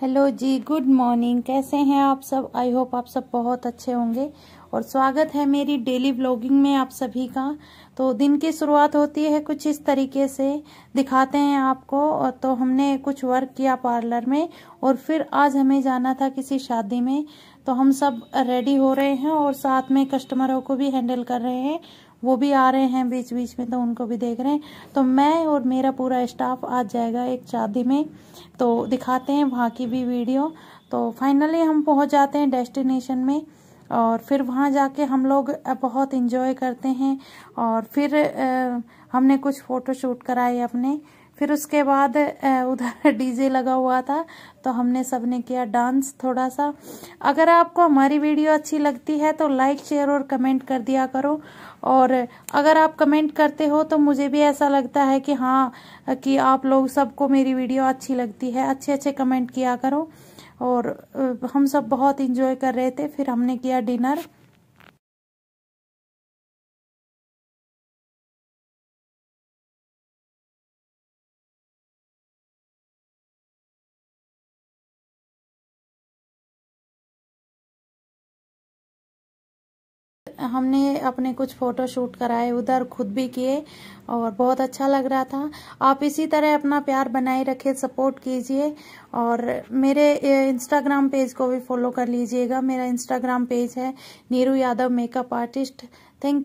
hello जी good morning कैसे हैं आप सब आई होप आप सब बहुत अच्छे होंगे और स्वागत है मेरी डेली ब्लॉगिंग में आप सभी का तो दिन की शुरुआत होती है कुछ इस तरीके से दिखाते हैं आपको और तो हमने कुछ वर्क किया पार्लर में और फिर आज हमें जाना था किसी शादी में तो हम सब रेडी हो रहे हैं और साथ में कस्टमरों को भी हैंडल कर रहे हैं वो भी आ रहे हैं बीच बीच में तो उनको भी देख रहे हैं तो मैं और मेरा पूरा स्टाफ आ जाएगा एक शादी में तो दिखाते हैं वहाँ की भी वीडियो तो फाइनली हम पहुँच जाते हैं डेस्टिनेशन में और फिर वहाँ जाके हम लोग बहुत इन्जॉय करते हैं और फिर आ, हमने कुछ फ़ोटो शूट कराए अपने फिर उसके बाद उधर डीजे लगा हुआ था तो हमने सबने किया डांस थोड़ा सा अगर आपको हमारी वीडियो अच्छी लगती है तो लाइक शेयर और कमेंट कर दिया करो और अगर आप कमेंट करते हो तो मुझे भी ऐसा लगता है कि हाँ कि आप लोग सबको मेरी वीडियो अच्छी लगती है अच्छे अच्छे कमेंट किया करो और हम सब बहुत इंजॉय कर रहे थे फिर हमने किया डिनर हमने अपने कुछ फ़ोटो शूट कराए उधर खुद भी किए और बहुत अच्छा लग रहा था आप इसी तरह अपना प्यार बनाए रखे सपोर्ट कीजिए और मेरे इंस्टाग्राम पेज को भी फॉलो कर लीजिएगा मेरा इंस्टाग्राम पेज है Neeru Yadav makeup artist thank you